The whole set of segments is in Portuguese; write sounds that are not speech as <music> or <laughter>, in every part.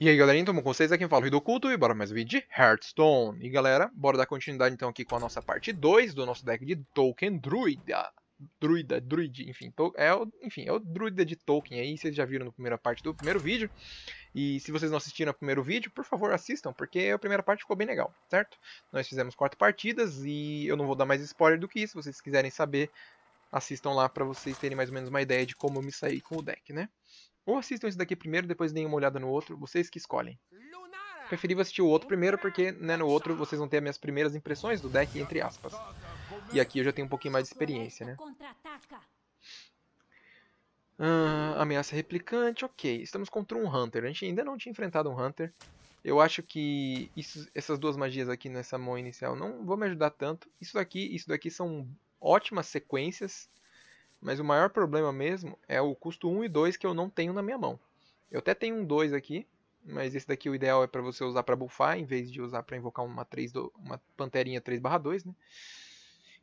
E aí galerinha, então com vocês, aqui quem fala Rui é do Culto e bora mais um vídeo de Hearthstone. E galera, bora dar continuidade então aqui com a nossa parte 2 do nosso deck de Tolkien Druida. Druida, Druid, enfim, é o, enfim, é o Druida de Tolkien aí, vocês já viram na primeira parte do primeiro vídeo. E se vocês não assistiram ao primeiro vídeo, por favor assistam, porque a primeira parte ficou bem legal, certo? Nós fizemos quatro partidas e eu não vou dar mais spoiler do que isso, se vocês quiserem saber, assistam lá para vocês terem mais ou menos uma ideia de como eu me saí com o deck, né? Ou assistam isso daqui primeiro, depois deem uma olhada no outro, vocês que escolhem. Preferi assistir o outro primeiro porque né, no outro vocês vão ter as minhas primeiras impressões do deck, entre aspas. E aqui eu já tenho um pouquinho mais de experiência, né? Ah, ameaça replicante, ok. Estamos contra um Hunter. A gente ainda não tinha enfrentado um Hunter. Eu acho que isso, essas duas magias aqui nessa mão inicial não vão me ajudar tanto. Isso daqui, isso daqui são ótimas sequências. Mas o maior problema mesmo é o custo 1 e 2 que eu não tenho na minha mão. Eu até tenho um 2 aqui, mas esse daqui o ideal é para você usar para buffar, em vez de usar para invocar uma, 3 do, uma panterinha 3/2, né?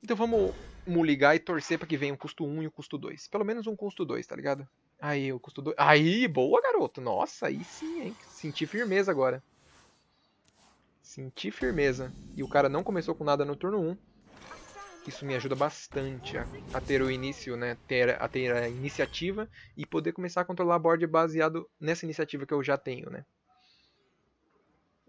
Então vamos ligar e torcer para que venha o custo 1 e o custo 2. Pelo menos um custo 2, tá ligado? Aí, o custo 2. Aí, boa, garoto. Nossa, aí sim, hein? Senti firmeza agora. Senti firmeza. E o cara não começou com nada no turno 1. Isso me ajuda bastante a, a ter o início, né, ter, a ter a iniciativa e poder começar a controlar a board baseado nessa iniciativa que eu já tenho, né.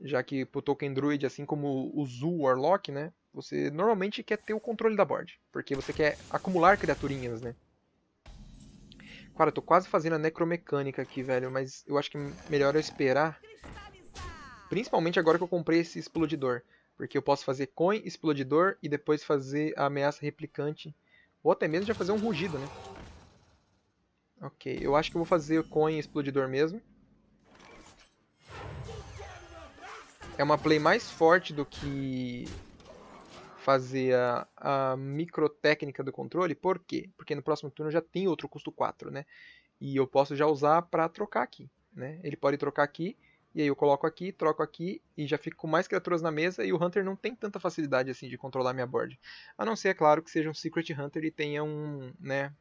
Já que pro Token Druid, assim como o Zoo Warlock, né, você normalmente quer ter o controle da board, porque você quer acumular criaturinhas, né. Cara, eu tô quase fazendo a necromecânica aqui, velho, mas eu acho que melhor eu esperar. Principalmente agora que eu comprei esse explodidor. Porque eu posso fazer coin, explodidor e depois fazer a ameaça replicante. Ou até mesmo já fazer um rugido, né? Ok, eu acho que eu vou fazer coin explodidor mesmo. É uma play mais forte do que fazer a, a técnica do controle. Por quê? Porque no próximo turno já tem outro custo 4, né? E eu posso já usar para trocar aqui, né? Ele pode trocar aqui e aí eu coloco aqui, troco aqui e já fico com mais criaturas na mesa e o Hunter não tem tanta facilidade assim de controlar minha board. A não ser, é claro, que seja um Secret Hunter e tenha um, né,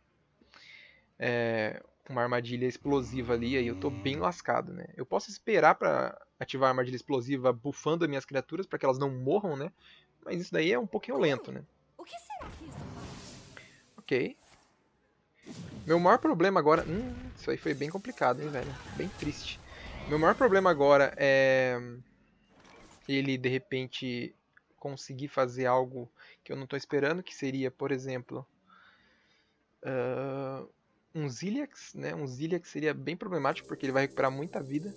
é, uma armadilha explosiva ali, aí eu tô bem lascado, né. Eu posso esperar para ativar a armadilha explosiva bufando as minhas criaturas para que elas não morram, né, mas isso daí é um pouquinho lento, né. O que será que isso Ok. Meu maior problema agora... Hum, isso aí foi bem complicado, hein, velho. Bem triste. Meu maior problema agora é ele de repente conseguir fazer algo que eu não estou esperando, que seria, por exemplo, uh, um Zileax, né? Um Zileax seria bem problemático porque ele vai recuperar muita vida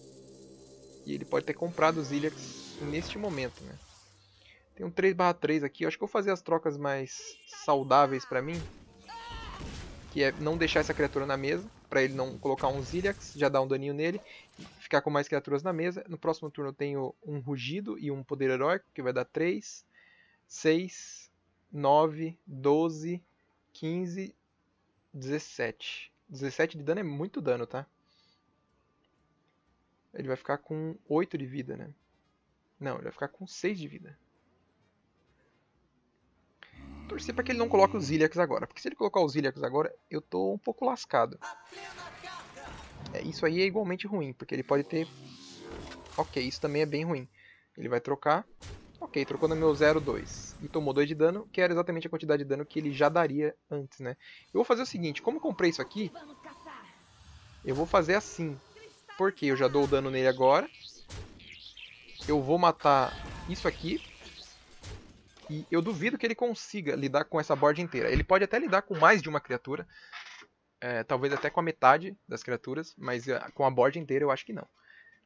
e ele pode ter comprado o Zileax neste momento, né? Tem um 3/3 aqui, eu acho que vou fazer as trocas mais saudáveis para mim, que é não deixar essa criatura na mesa, para ele não colocar um Zileax, já dar um daninho nele, ficar com mais criaturas na mesa. No próximo turno eu tenho um rugido e um poder heróico, que vai dar 3, 6, 9, 12, 15, 17. 17 de dano é muito dano, tá? Ele vai ficar com 8 de vida, né? Não, ele vai ficar com 6 de vida. Torcer para que ele não coloque os Ilyax agora, porque se ele colocar os Ilyax agora, eu tô um pouco lascado. É, isso aí é igualmente ruim, porque ele pode ter... Ok, isso também é bem ruim. Ele vai trocar. Ok, trocou no meu 0,2 e tomou 2 de dano, que era exatamente a quantidade de dano que ele já daria antes, né? Eu vou fazer o seguinte, como eu comprei isso aqui, eu vou fazer assim. Porque eu já dou o dano nele agora. Eu vou matar isso aqui. E eu duvido que ele consiga lidar com essa board inteira. Ele pode até lidar com mais de uma criatura, é, talvez até com a metade das criaturas, mas ah, com a board inteira eu acho que não.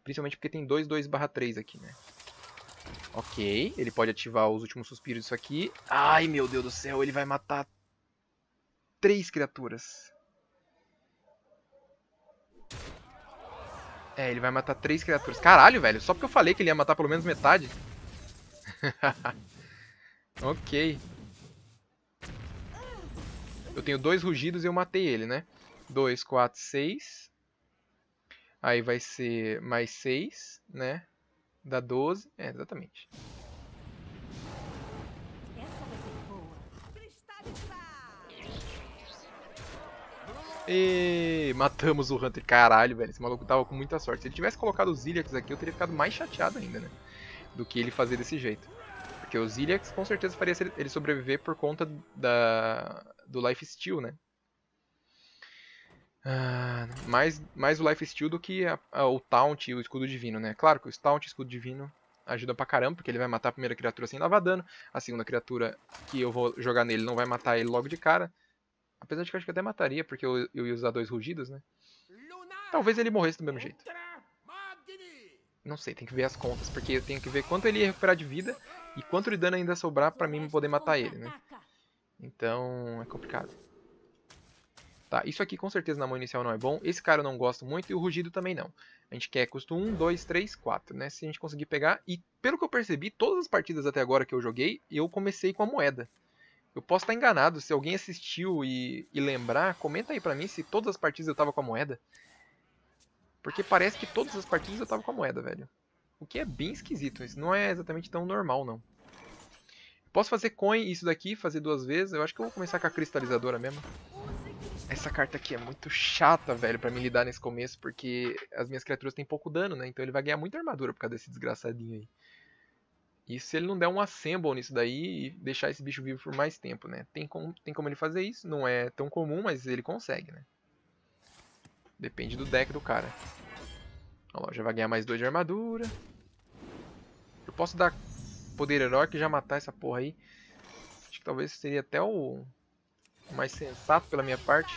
Principalmente porque tem 2, 2 barra 3 aqui, né? Ok, ele pode ativar os últimos suspiros disso aqui. Ai, meu Deus do céu, ele vai matar três criaturas. É, ele vai matar três criaturas. Caralho, velho, só porque eu falei que ele ia matar pelo menos metade. <laughs> ok. Eu tenho dois rugidos e eu matei ele, né? 2, 4, 6. Aí vai ser mais 6, né? Dá 12. É, exatamente. E matamos o Hunter. Caralho, velho. Esse maluco tava com muita sorte. Se ele tivesse colocado os Ilyax aqui, eu teria ficado mais chateado ainda, né? Do que ele fazer desse jeito. Porque o Zilex com certeza faria ele sobreviver por conta da, do Life Steal, né? Ah, mais, mais o Life Steal do que a, a, o Taunt e o Escudo Divino, né? Claro que o Taunt e o Escudo Divino ajudam pra caramba, porque ele vai matar a primeira criatura sem lavar dano. A segunda criatura que eu vou jogar nele não vai matar ele logo de cara. Apesar de que eu acho que até mataria, porque eu, eu ia usar dois rugidos, né? Talvez ele morresse do mesmo jeito. Não sei, tem que ver as contas, porque eu tenho que ver quanto ele ia recuperar de vida e quanto de dano ainda sobrar pra mim poder matar ele, né? Então, é complicado. Tá, isso aqui com certeza na mão inicial não é bom. Esse cara eu não gosto muito e o rugido também não. A gente quer custo 1, 2, 3, 4, né? Se a gente conseguir pegar... E pelo que eu percebi, todas as partidas até agora que eu joguei, eu comecei com a moeda. Eu posso estar enganado, se alguém assistiu e, e lembrar, comenta aí pra mim se todas as partidas eu tava com a moeda. Porque parece que todas as partidas eu tava com a moeda, velho. O que é bem esquisito, isso não é exatamente tão normal não. Posso fazer coin isso daqui, fazer duas vezes. Eu acho que eu vou começar com a cristalizadora mesmo. Essa carta aqui é muito chata, velho, pra me lidar nesse começo, porque as minhas criaturas têm pouco dano, né? Então ele vai ganhar muita armadura por causa desse desgraçadinho aí. E se ele não der um assemble nisso daí e deixar esse bicho vivo por mais tempo, né? Tem, tem como ele fazer isso, não é tão comum, mas ele consegue, né? Depende do deck do cara. Olha lá, já vai ganhar mais dois de armadura. Eu posso dar poder herói e já matar essa porra aí. Acho que talvez seria até o mais sensato pela minha parte.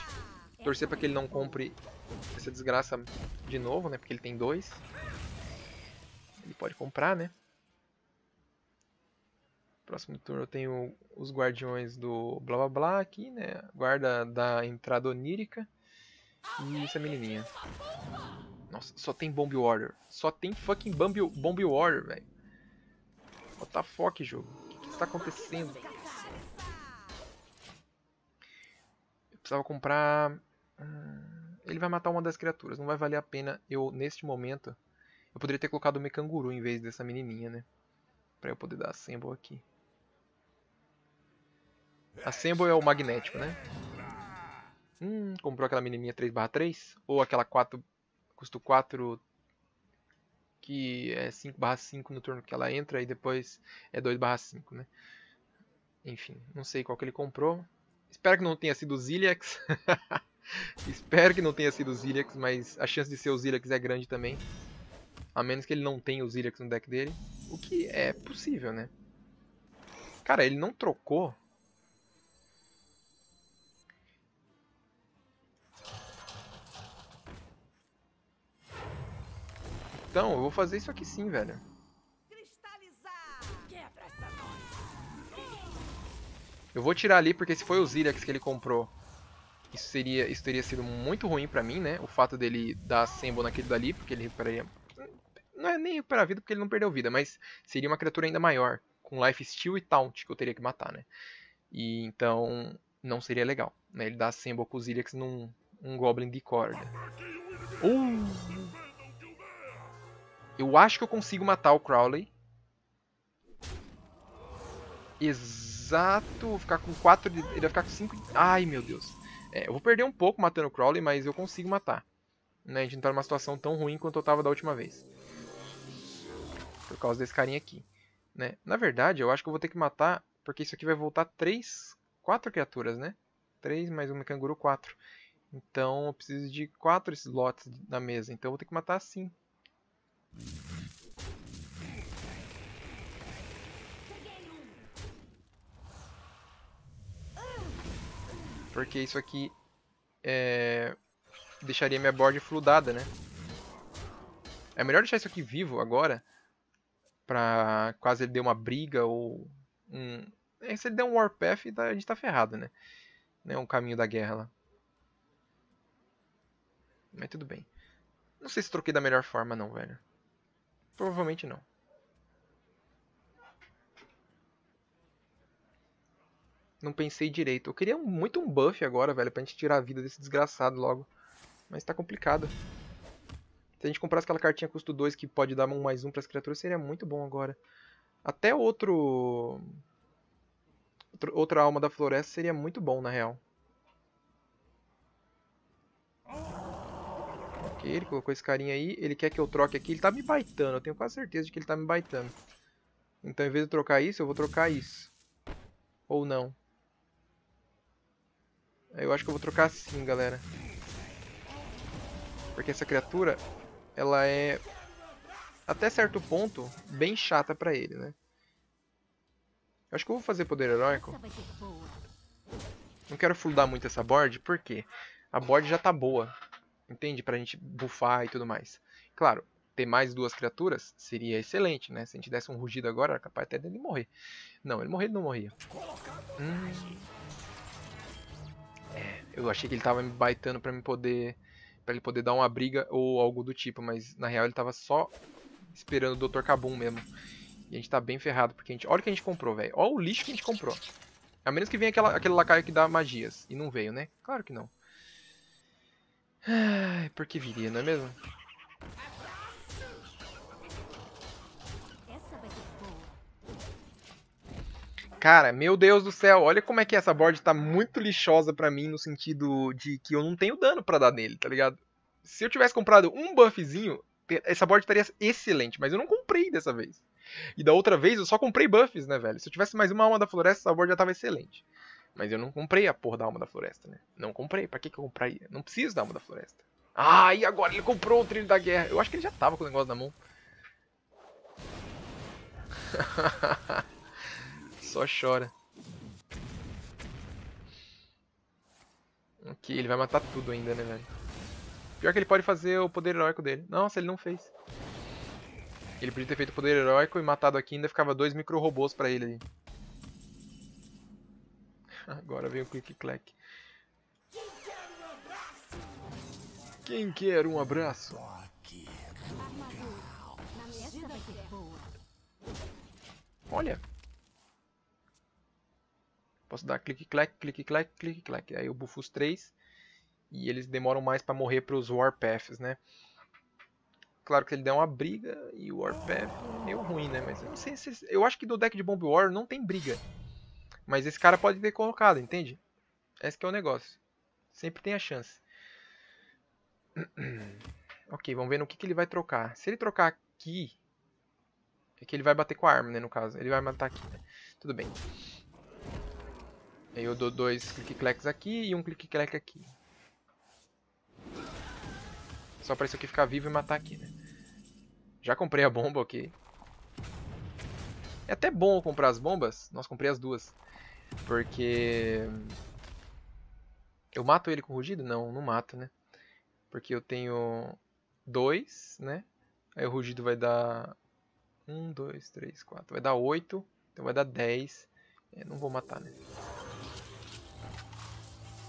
Torcer para que ele não compre essa desgraça de novo, né? Porque ele tem dois. Ele pode comprar, né? Próximo turno eu tenho os guardiões do blá blá blá aqui, né? Guarda da entrada onírica. E essa é menininha. Nossa, só tem Bomb Warrior. Só tem fucking Bomb, Bomb Warrior, velho. What the fuck, jogo? O que, que tá acontecendo? Eu precisava comprar... Hum, ele vai matar uma das criaturas. Não vai valer a pena eu, neste momento... Eu poderia ter colocado o Mecanguru em vez dessa menininha, né? Pra eu poder dar a Sembo aqui. A Sembo é o magnético, né? Hum, comprou aquela menininha 3/3? Ou aquela 4... Custo 4 que é 5/5 no turno que ela entra e depois é 2/5, né? Enfim, não sei qual que ele comprou. Espero que não tenha sido o Zilex. <laughs> Espero que não tenha sido o Zilex, mas a chance de ser o Zilex é grande também. A menos que ele não tenha o Zilex no deck dele, o que é possível, né? Cara, ele não trocou Então, eu vou fazer isso aqui sim, velho. Eu vou tirar ali, porque se foi o Zilex que ele comprou, isso, seria, isso teria sido muito ruim pra mim, né? O fato dele dar Sembo naquele dali, porque ele recuperaria... Não é nem recuperar vida, porque ele não perdeu vida, mas seria uma criatura ainda maior, com Life Steal e Taunt, que eu teria que matar, né? E então, não seria legal. Né? Ele dar Sembo com o Zilex num um Goblin de corda. Uh! Eu acho que eu consigo matar o Crowley. Exato. Vou ficar com 4 de... Ele vai ficar com 5 de... Ai, meu Deus. É, eu vou perder um pouco matando o Crowley, mas eu consigo matar. Né, a gente não tá numa situação tão ruim quanto eu tava da última vez. Por causa desse carinha aqui. Né? Na verdade, eu acho que eu vou ter que matar... Porque isso aqui vai voltar 3... 4 criaturas, né? 3 mais uma canguru, 4. Então eu preciso de 4 slots na mesa. Então eu vou ter que matar assim. Porque isso aqui é... deixaria minha board fludada, né? É melhor deixar isso aqui vivo agora. Pra quase ele dê uma briga ou... Um... É, se ele der um Warpath, tá, a gente tá ferrado, né? É Um caminho da guerra lá. Mas tudo bem. Não sei se troquei da melhor forma não, velho. Provavelmente não. Não pensei direito. Eu queria muito um buff agora, velho, pra gente tirar a vida desse desgraçado logo. Mas tá complicado. Se a gente comprasse aquela cartinha custo 2 que pode dar um mais um pras criaturas, seria muito bom agora. Até outro... Outra alma da floresta seria muito bom, na real. Ele colocou esse carinha aí. Ele quer que eu troque aqui. Ele tá me baitando. Eu tenho quase certeza de que ele tá me baitando. Então, em vez de trocar isso, eu vou trocar isso. Ou não. Eu acho que eu vou trocar assim, galera. Porque essa criatura, ela é, até certo ponto, bem chata pra ele, né? Eu acho que eu vou fazer poder heróico. Não quero fludar muito essa board, por quê? A board já tá boa. Entende? Pra gente bufar e tudo mais. Claro, ter mais duas criaturas seria excelente, né? Se a gente desse um rugido agora, era capaz até dele morrer. Não, ele morreu, ele não morria. Hum. É, eu achei que ele tava me baitando pra me poder... Pra ele poder dar uma briga ou algo do tipo, mas na real ele tava só esperando o Dr. Kabum mesmo. E a gente tá bem ferrado, porque a gente... Olha o que a gente comprou, velho. Olha o lixo que a gente comprou. A menos que venha aquela, aquele lacaio que dá magias. E não veio, né? Claro que não. Ai, porque viria, não é mesmo? Cara, meu Deus do céu, olha como é que essa board tá muito lixosa pra mim no sentido de que eu não tenho dano pra dar nele, tá ligado? Se eu tivesse comprado um buffzinho, essa board estaria excelente, mas eu não comprei dessa vez. E da outra vez eu só comprei buffs, né, velho? Se eu tivesse mais uma alma da floresta, essa board já tava excelente. Mas eu não comprei a porra da alma da floresta, né? Não comprei. Pra que, que eu compraria? Não preciso da alma da floresta. Ah, e agora ele comprou o trilho da guerra. Eu acho que ele já tava com o negócio na mão. <laughs> Só chora. Ok, ele vai matar tudo ainda, né, velho? Pior que ele pode fazer o poder heróico dele. Nossa, ele não fez. Ele podia ter feito o poder heróico e matado aqui, ainda ficava dois micro-robôs pra ele ali. Agora vem o clique Clack. Quem quer um abraço? Olha! Posso dar clique, clack, clique, clack, clique, clack. Aí eu bufo os três. E eles demoram mais para morrer para os Warpaths, né? Claro que ele der uma briga e o Warpath é meio ruim, né? Mas eu não sei se... Eu acho que do deck de Bomb War não tem briga. Mas esse cara pode ter colocado, entende? Esse é o negócio. Sempre tem a chance. <clears throat> ok, vamos ver no que, que ele vai trocar. Se ele trocar aqui... É que ele vai bater com a arma, né, no caso. Ele vai matar aqui, né? Tudo bem. Aí eu dou dois clique clecks aqui e um clique-cleque aqui. Só pra isso aqui ficar vivo e matar aqui, né? Já comprei a bomba, ok. É até bom comprar as bombas. Nossa, comprei as duas. Porque. Eu mato ele com rugido? Não, não mato, né? Porque eu tenho dois, né? Aí o rugido vai dar. um, dois, três, quatro. Vai dar oito. Então vai dar dez. É, não vou matar, né?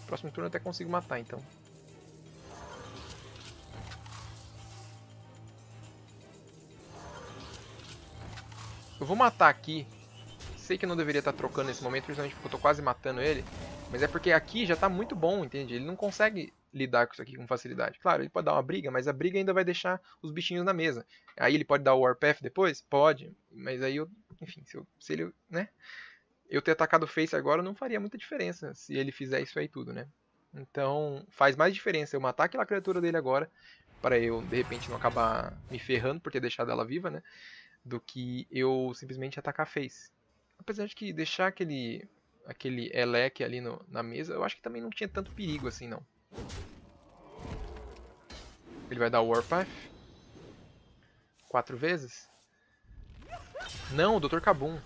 Próximo turno eu até consigo matar, então. Eu vou matar aqui sei que não deveria estar tá trocando nesse momento, principalmente porque eu tô quase matando ele. Mas é porque aqui já tá muito bom, entende? Ele não consegue lidar com isso aqui com facilidade. Claro, ele pode dar uma briga, mas a briga ainda vai deixar os bichinhos na mesa. Aí ele pode dar o Warpath depois? Pode. Mas aí eu, enfim, se, eu, se ele, né? Eu ter atacado o Face agora não faria muita diferença se ele fizer isso aí tudo, né? Então faz mais diferença eu matar aquela criatura dele agora, para eu de repente não acabar me ferrando por ter deixado ela viva, né? Do que eu simplesmente atacar o Face. Apesar de que deixar aquele aquele eleque ali no, na mesa, eu acho que também não tinha tanto perigo assim, não. Ele vai dar o Warpath. Quatro vezes. Não, o Dr. Kabum.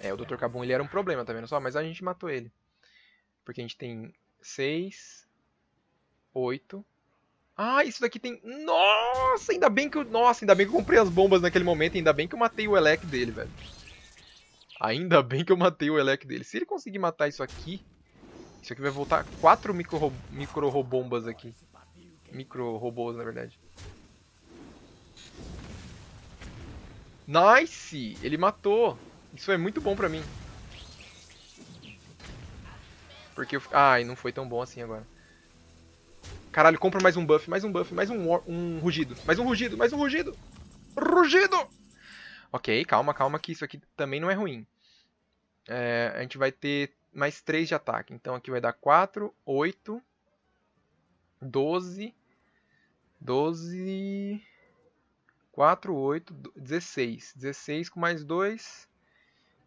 É, o Dr. Kabum ele era um problema, tá vendo só? Mas a gente matou ele. Porque a gente tem 6, 8, ah, isso daqui tem... Nossa, ainda bem que eu... Nossa, ainda bem que eu comprei as bombas naquele momento. Ainda bem que eu matei o Elec dele, velho. Ainda bem que eu matei o Elec dele. Se ele conseguir matar isso aqui... Isso aqui vai voltar quatro micro-robombas micro aqui. Micro-robôs, na verdade. Nice! Ele matou. Isso é muito bom pra mim. Porque eu... Ai, não foi tão bom assim agora. Caralho, compra mais um buff, mais um buff, mais um, um rugido, mais um rugido, mais um rugido. Rugido! Ok, calma, calma, que isso aqui também não é ruim. É, a gente vai ter mais 3 de ataque. Então aqui vai dar 4, 8, 12, 12, 4, 8, 16. 16 com mais 2,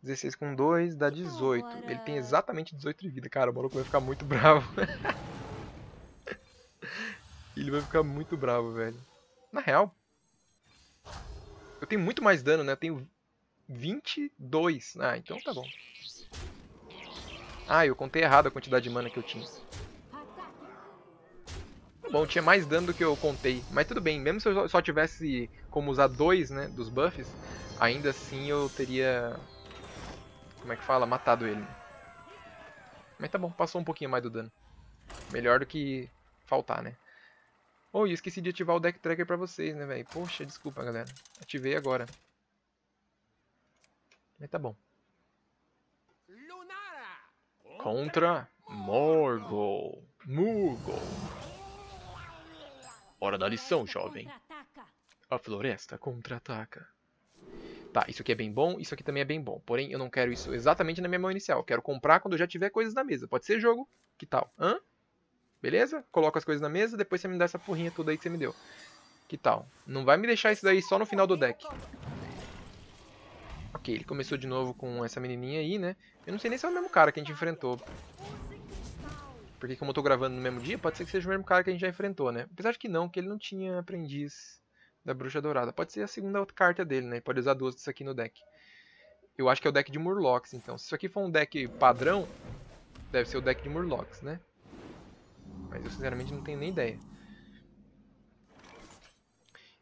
16 com 2 dá 18. Então, Ele tem exatamente 18 de vida. Cara, o maluco vai ficar muito <laughs> bravo. Ele vai ficar muito bravo, velho. Na real, eu tenho muito mais dano, né? Eu tenho 22. Ah, então tá bom. Ah, eu contei errado a quantidade de mana que eu tinha. Tá bom, tinha mais dano do que eu contei. Mas tudo bem, mesmo se eu só tivesse como usar dois né, dos buffs, ainda assim eu teria... Como é que fala? Matado ele. Mas tá bom, passou um pouquinho mais do dano. Melhor do que faltar, né? Oh, e esqueci de ativar o Deck Tracker pra vocês, né, velho? Poxa, desculpa, galera. Ativei agora. Mas tá bom. Contra Morgul. Murgul. Hora da lição, jovem. A floresta contra-ataca. Tá, isso aqui é bem bom, isso aqui também é bem bom. Porém, eu não quero isso exatamente na minha mão inicial. Eu quero comprar quando eu já tiver coisas na mesa. Pode ser jogo? Que tal? Hã? Beleza? Coloco as coisas na mesa, depois você me dá essa porrinha toda aí que você me deu. Que tal? Não vai me deixar isso daí só no final do deck. Ok, ele começou de novo com essa menininha aí, né? Eu não sei nem se é o mesmo cara que a gente enfrentou. Porque como eu tô gravando no mesmo dia, pode ser que seja o mesmo cara que a gente já enfrentou, né? Apesar de que não, que ele não tinha aprendiz da Bruxa Dourada. Pode ser a segunda carta dele, né? Ele pode usar duas disso aqui no deck. Eu acho que é o deck de Murlocs, então. Se isso aqui for um deck padrão, deve ser o deck de Murlocs, né? Mas eu sinceramente não tenho nem ideia.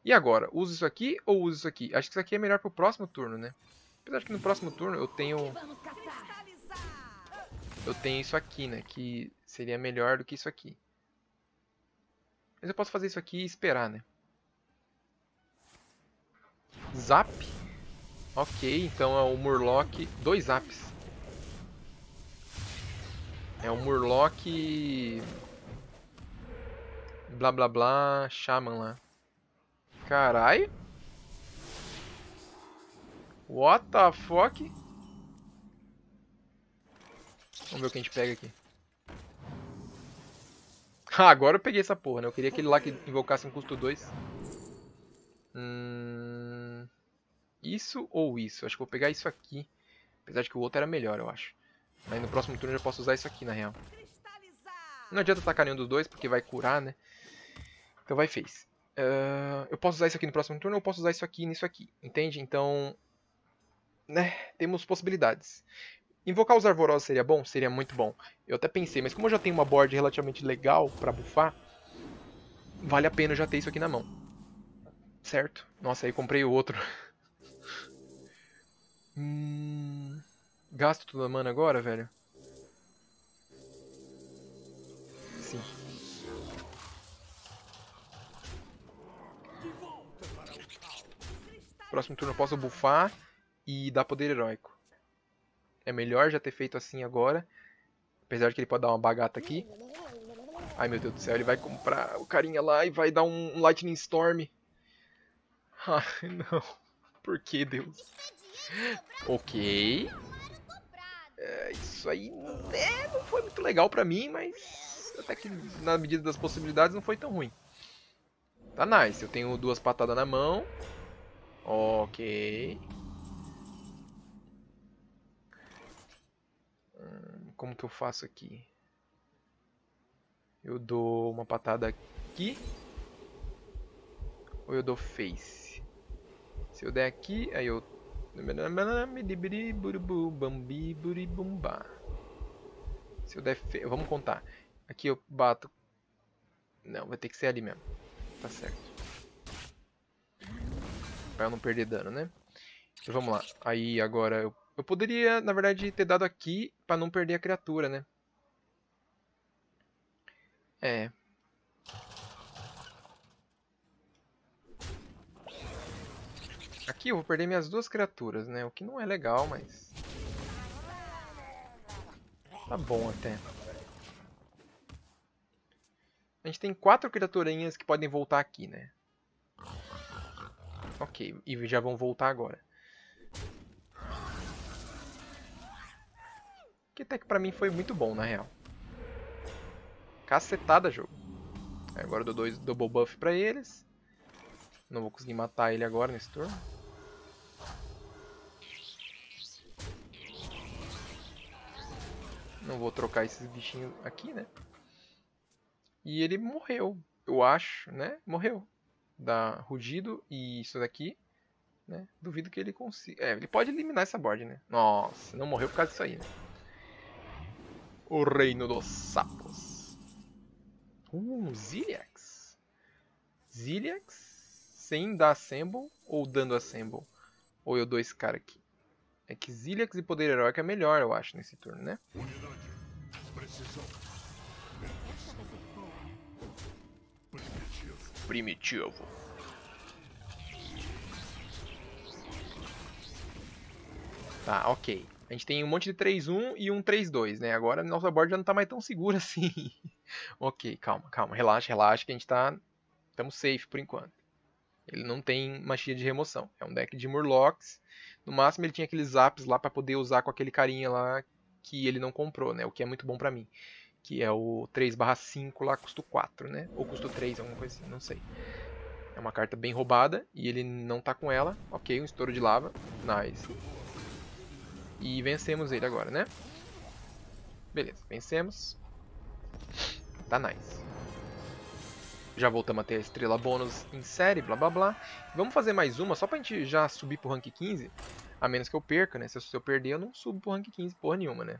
E agora? Uso isso aqui ou uso isso aqui? Acho que isso aqui é melhor pro próximo turno, né? Apesar que no próximo turno eu tenho... Eu tenho isso aqui, né? Que seria melhor do que isso aqui. Mas eu posso fazer isso aqui e esperar, né? Zap. Ok, então é o Murloc... Dois Zaps. É o Murloc... Blá blá blá, Shaman lá. Carai. What the fuck? Vamos ver o que a gente pega aqui. <laughs> Ah, agora eu peguei essa porra, né? Eu queria aquele lá que invocasse um custo 2. Hum... Isso ou isso? Acho que vou pegar isso aqui. Apesar de que o outro era melhor, eu acho. Aí no próximo turno eu já posso usar isso aqui, na real. Não adianta atacar nenhum dos dois, porque vai curar, né? Então vai face. Uh, eu posso usar isso aqui no próximo turno ou eu posso usar isso aqui nisso aqui. Entende? Então. Né, temos possibilidades. Invocar os Arvorosos seria bom? Seria muito bom. Eu até pensei, mas como eu já tenho uma board relativamente legal para bufar, vale a pena já ter isso aqui na mão. Certo? Nossa, aí comprei o outro. <laughs> hum... Gasto toda a mana agora, velho? próximo turno eu posso bufar e dar poder heróico. É melhor já ter feito assim agora. Apesar de que ele pode dar uma bagata aqui. Ai meu Deus do céu, ele vai comprar o carinha lá e vai dar um, um Lightning Storm. <laughs> Ai não. Por que, Deus? Ok. É, isso aí é, não foi muito legal pra mim, mas até que na medida das possibilidades não foi tão ruim. Tá nice, eu tenho duas patadas na mão. Ok. Hum, como que eu faço aqui? Eu dou uma patada aqui. Ou eu dou face? Se eu der aqui, aí eu... Se eu der... Fe... Vamos contar. Aqui eu bato... Não, vai ter que ser ali mesmo. Tá certo. Pra eu não perder dano, né? Então, vamos lá. Aí agora eu, eu poderia, na verdade, ter dado aqui pra não perder a criatura, né? É. Aqui eu vou perder minhas duas criaturas, né? O que não é legal, mas... Tá bom até. A gente tem quatro criaturinhas que podem voltar aqui, né? Ok, e já vão voltar agora. Que até que pra mim foi muito bom, na real. Cacetada, jogo. Agora eu dou dois double buff pra eles. Não vou conseguir matar ele agora nesse turno. Não vou trocar esses bichinhos aqui, né? E ele morreu, eu acho, né? Morreu da Rugido e isso daqui, né? Duvido que ele consiga. É, ele pode eliminar essa board, né? Nossa, não morreu por causa disso aí, né? O Reino dos Sapos. Uh, Ziliax. Ziliax sem dar Assemble ou dando Assemble. Ou eu dou esse cara aqui. É que Ziliax e Poder Heróico é melhor, eu acho, nesse turno, né? Unidade. Precisão. primitivo. Tá, ok. A gente tem um monte de 3-1 e um 3-2, né? Agora nossa board já não tá mais tão segura <laughs> assim. ok, calma, calma. Relaxa, relaxa que a gente tá... Estamos safe por enquanto. Ele não tem magia de remoção. É um deck de Murlocs. No máximo ele tinha aqueles zaps lá para poder usar com aquele carinha lá que ele não comprou, né? O que é muito bom para mim que é o 3 5 lá, custo 4, né? Ou custo 3, alguma coisa assim, não sei. É uma carta bem roubada e ele não tá com ela. Ok, um estouro de lava. Nice. E vencemos ele agora, né? Beleza, vencemos. Tá nice. Já voltamos a ter a estrela bônus em série, blá blá blá. Vamos fazer mais uma, só pra gente já subir pro rank 15. A menos que eu perca, né? Se eu perder, eu não subo pro rank 15 porra nenhuma, né?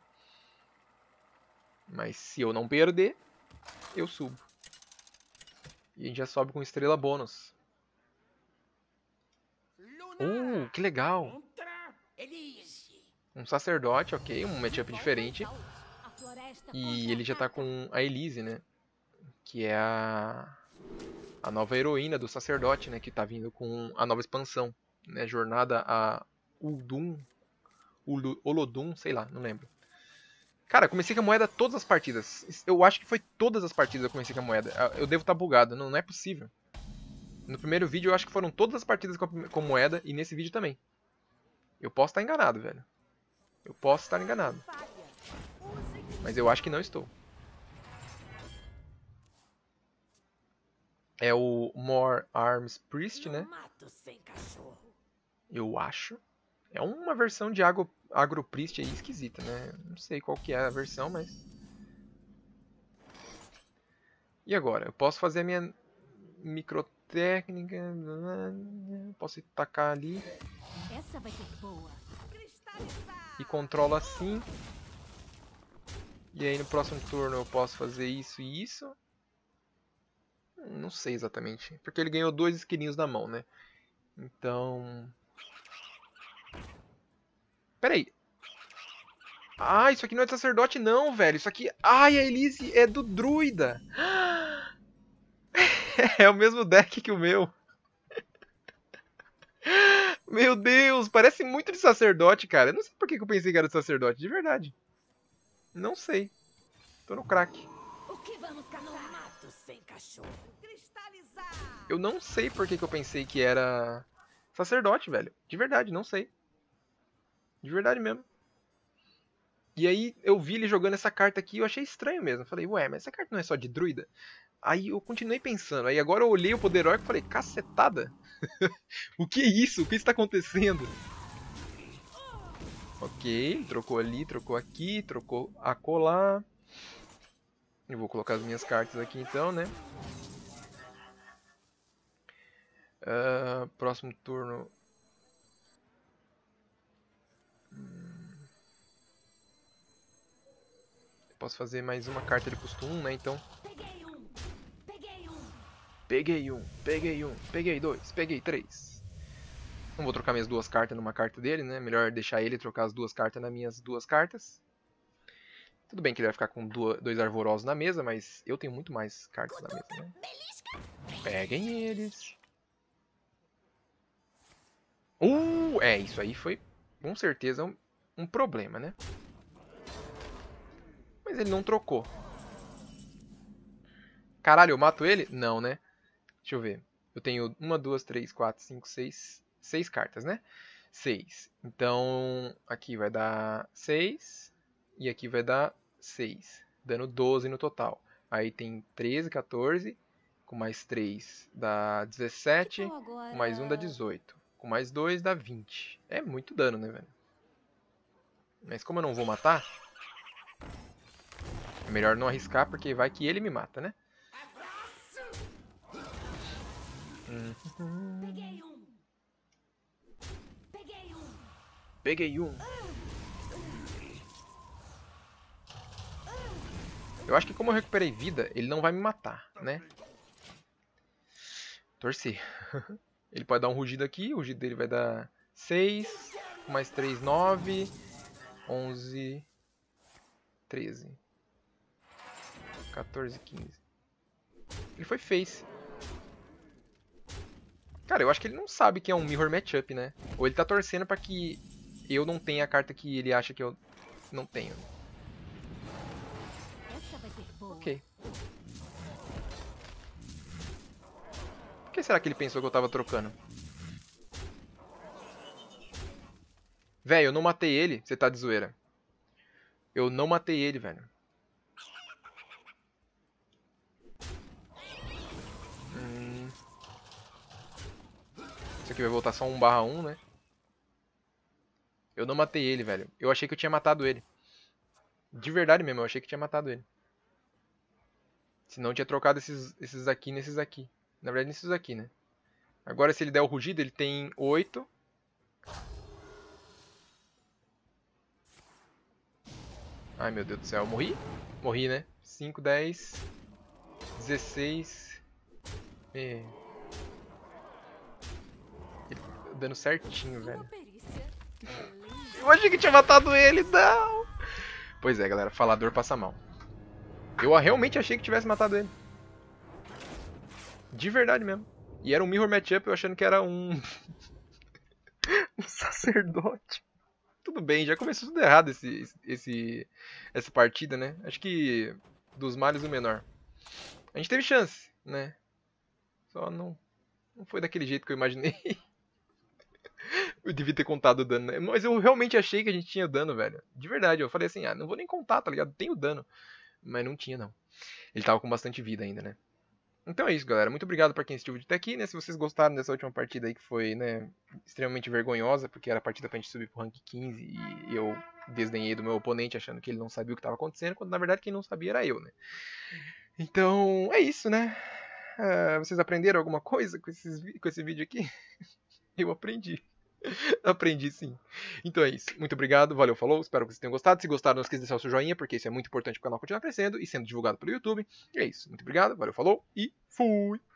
Mas se eu não perder, eu subo. E a gente já sobe com estrela bônus. Uh, que legal! Um sacerdote, ok, um matchup diferente. E ele já tá com a Elise, né? Que é a, a nova heroína do sacerdote, né? Que tá vindo com a nova expansão. Né? Jornada a Uldum, Ulodum, sei lá, não lembro. Cara, comecei com a moeda todas as partidas. Eu acho que foi todas as partidas eu comecei com a moeda. Eu devo estar tá bugado, não, não é possível. No primeiro vídeo eu acho que foram todas as partidas com, a, com moeda e nesse vídeo também. Eu posso estar tá enganado, velho. Eu posso estar tá enganado. Mas eu acho que não estou. É o More Arms Priest, né? Eu acho. É uma versão de Água Agroprist aí esquisita, né? Não sei qual que é a versão, mas... E agora? Eu posso fazer a minha microtécnica... Posso tacar ali. E controla assim. E aí no próximo turno eu posso fazer isso e isso. Não sei exatamente. Porque ele ganhou dois esquilinhos na mão, né? Então... Peraí. Ah, isso aqui não é de sacerdote não, velho. Isso aqui... Ai, a Elise é do druida. <gasps> É o mesmo deck que o meu. <gasps> Meu Deus, parece muito de sacerdote, cara. Eu não sei por que eu pensei que era de sacerdote, de verdade. Não sei. Tô no crack. Eu não sei por que eu pensei que era sacerdote, velho. De verdade, não sei. De verdade mesmo. E aí eu vi ele jogando essa carta aqui e eu achei estranho mesmo. falei, ué, mas essa carta não é só de druida? Aí eu continuei pensando. Aí agora eu olhei o poder e falei, cacetada! <laughs> o que é isso? O que está acontecendo? Ok, trocou ali, trocou aqui, trocou a colar. Eu vou colocar as minhas cartas aqui então, né? Uh, próximo turno posso fazer mais uma carta, de costume, um, né? Então... Peguei um, peguei um, peguei um, peguei, um, peguei dois, peguei três. Não vou trocar minhas duas cartas numa carta dele, né? Melhor deixar ele trocar as duas cartas nas minhas duas cartas. Tudo bem que ele vai ficar com dois arvorosos na mesa, mas eu tenho muito mais cartas na mesa, né? Peguem eles. Uh, é, isso aí foi com certeza um, um problema, né? Mas ele não trocou. Caralho, eu mato ele? Não, né? Deixa eu ver. Eu tenho uma, duas, três, quatro, cinco, seis, seis cartas, né? Seis. Então, aqui vai dar seis e aqui vai dar seis, dando 12 no total. Aí tem 13, 14, com mais 3 dá 17, então, agora... com mais 1 dá 18, com mais 2 dá 20. É muito dano, né, velho? Mas como eu não vou matar, é melhor não arriscar, porque vai que ele me mata, né? Peguei um. Peguei um. Eu acho que como eu recuperei vida, ele não vai me matar, né? Torcer. <laughs> ele pode dar um rugido aqui, o rugido dele vai dar 6, mais 3, 9, 11, 13. 14, 15. Ele foi face. Cara, eu acho que ele não sabe que é um mirror matchup, né? Ou ele tá torcendo pra que eu não tenha a carta que ele acha que eu não tenho. Ok. Por que será que ele pensou que eu tava trocando? Velho, eu não matei ele. Você tá de zoeira. Eu não matei ele, velho. Isso aqui vai voltar só 1 barra 1, né? Eu não matei ele, velho. Eu achei que eu tinha matado ele. De verdade mesmo, eu achei que eu tinha matado ele. Se não, tinha trocado esses, esses aqui nesses aqui. Na verdade, nesses aqui, né? Agora, se ele der o rugido, ele tem 8. Ai, meu Deus do céu. Morri? Morri, né? 5, 10, 16... É dando certinho, velho. Eu achei que tinha matado ele, não! Pois é, galera, falador passa mal. Eu realmente achei que tivesse matado ele. De verdade mesmo. E era um mirror matchup eu achando que era um... <laughs> um sacerdote. Tudo bem, já começou tudo errado esse, esse, essa partida, né? Acho que dos males o menor. A gente teve chance, né? Só não, não foi daquele jeito que eu imaginei. <laughs> eu devia ter contado o dano, né? Mas eu realmente achei que a gente tinha dano, velho. De verdade, eu falei assim, ah, não vou nem contar, tá ligado? Tem o dano. Mas não tinha, não. Ele tava com bastante vida ainda, né? Então é isso, galera. Muito obrigado para quem assistiu até aqui, né? Se vocês gostaram dessa última partida aí, que foi, né, extremamente vergonhosa, porque era a partida pra gente subir pro rank 15 e eu desdenhei do meu oponente achando que ele não sabia o que tava acontecendo, quando na verdade quem não sabia era eu, né? Então, é isso, né? Uh, vocês aprenderam alguma coisa com, esses, com esse vídeo aqui? <laughs> eu aprendi. <laughs> Aprendi sim. Então é isso. Muito obrigado, valeu, falou. Espero que vocês tenham gostado. Se gostaram, não esqueça de deixar o seu joinha, porque isso é muito importante para o canal continuar crescendo e sendo divulgado pelo YouTube. E é isso. Muito obrigado, valeu, falou e fui!